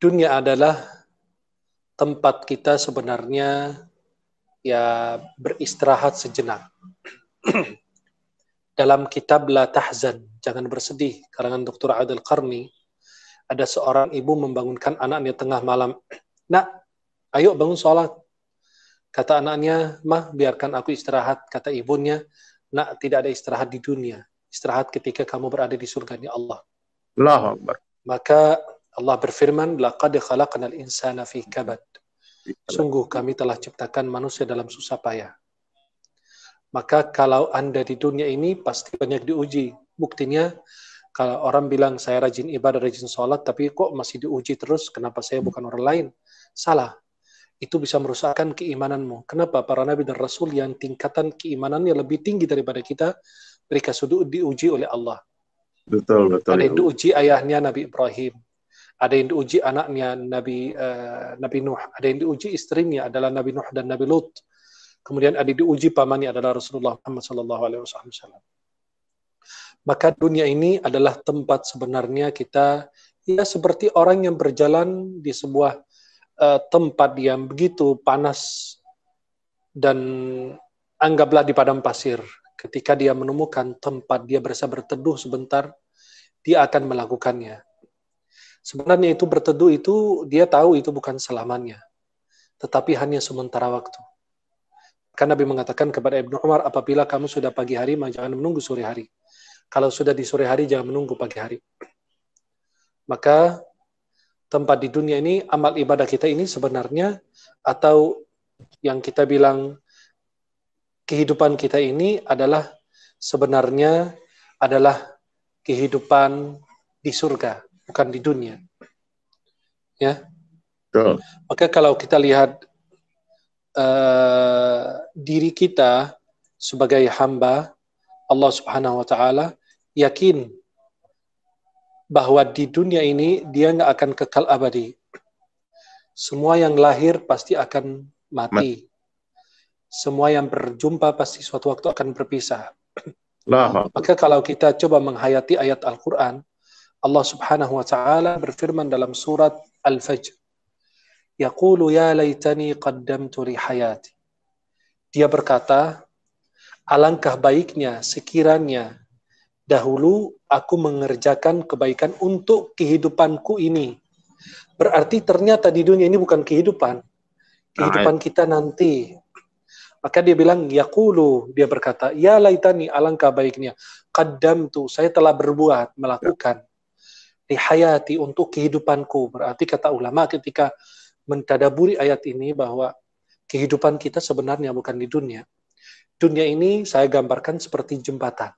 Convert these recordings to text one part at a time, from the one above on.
dunia adalah tempat kita sebenarnya ya beristirahat sejenak. Dalam kitab La Tahzan, Jangan Bersedih, karangan Dr. Adil Karni, ada seorang ibu membangunkan anaknya tengah malam. Nak, ayo bangun sholat. Kata anaknya, mah biarkan aku istirahat. Kata ibunya, nak tidak ada istirahat di dunia. Istirahat ketika kamu berada di surganya Allah. Allah Akbar. Maka Allah berfirman, "Laqad khalaqnal insana fi kabad." Sungguh kami telah ciptakan manusia dalam susah payah. Maka kalau Anda di dunia ini pasti banyak diuji. Buktinya kalau orang bilang saya rajin ibadah, rajin sholat, tapi kok masih diuji terus, kenapa saya bukan orang lain? Salah. Itu bisa merusakkan keimananmu. Kenapa? Para nabi dan rasul yang tingkatan keimanannya lebih tinggi daripada kita, mereka sudah diuji oleh Allah. Betul, betul. Ada diuji ya ayahnya Nabi Ibrahim, ada yang diuji anaknya Nabi uh, Nabi Nuh, ada yang diuji istrinya adalah Nabi Nuh dan Nabi Lut. Kemudian ada yang diuji pamannya adalah Rasulullah Muhammad sallallahu alaihi wasallam. Maka dunia ini adalah tempat sebenarnya kita ya seperti orang yang berjalan di sebuah uh, tempat yang begitu panas dan anggaplah di padang pasir. Ketika dia menemukan tempat dia berasa berteduh sebentar, dia akan melakukannya Sebenarnya itu berteduh itu dia tahu itu bukan selamanya. Tetapi hanya sementara waktu. Karena Nabi mengatakan kepada Ibnu Umar, apabila kamu sudah pagi hari, jangan menunggu sore hari. Kalau sudah di sore hari, jangan menunggu pagi hari. Maka tempat di dunia ini, amal ibadah kita ini sebenarnya, atau yang kita bilang kehidupan kita ini adalah sebenarnya adalah kehidupan di surga bukan di dunia. Ya. Betul. Maka kalau kita lihat uh, diri kita sebagai hamba Allah Subhanahu wa taala, yakin bahwa di dunia ini dia nggak akan kekal abadi. Semua yang lahir pasti akan mati. Semua yang berjumpa pasti suatu waktu akan berpisah. Nah. Maka kalau kita coba menghayati ayat Al-Quran, Allah Subhanahu wa taala berfirman dalam surat Al-Fajr. Yaqulu ya laitani qaddamtu li hayati. Dia berkata, alangkah baiknya sekiranya dahulu aku mengerjakan kebaikan untuk kehidupanku ini. Berarti ternyata di dunia ini bukan kehidupan. Kehidupan kita nanti. Maka dia bilang yaqulu, dia berkata, ya laitani alangkah baiknya qaddamtu, saya telah berbuat, melakukan lihayati untuk kehidupanku. Berarti kata ulama ketika mentadaburi ayat ini bahwa kehidupan kita sebenarnya bukan di dunia. Dunia ini saya gambarkan seperti jembatan.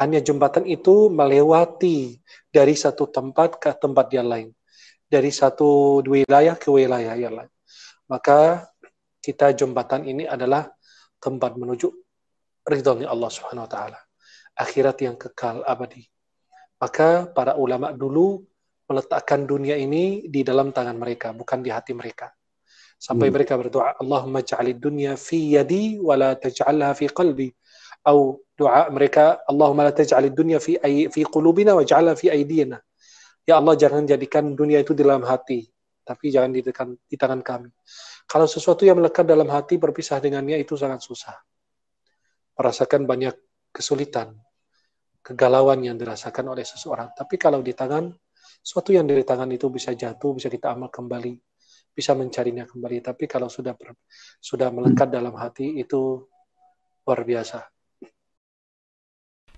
Hanya jembatan itu melewati dari satu tempat ke tempat yang lain. Dari satu wilayah ke wilayah yang lain. Maka kita jembatan ini adalah tempat menuju ridhonya Allah Subhanahu wa taala. Akhirat yang kekal abadi. Maka para ulama dulu meletakkan dunia ini di dalam tangan mereka, bukan di hati mereka. Sampai hmm. mereka berdoa, Allahumma ja'alid dunya fi yadi wa la taj'alha fi qalbi. Atau doa mereka, Allahumma la taj'alid dunya fi, ay, fi qulubina wa ja'alha fi aydina. Ya Allah jangan jadikan dunia itu di dalam hati, tapi jangan di, dekan, di tangan kami. Kalau sesuatu yang melekat dalam hati berpisah dengannya itu sangat susah. Merasakan banyak kesulitan, kegalauan yang dirasakan oleh seseorang. Tapi kalau di tangan, suatu yang dari tangan itu bisa jatuh, bisa kita amal kembali, bisa mencarinya kembali. Tapi kalau sudah ber, sudah melekat dalam hati itu luar biasa.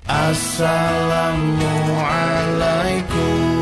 Assalamualaikum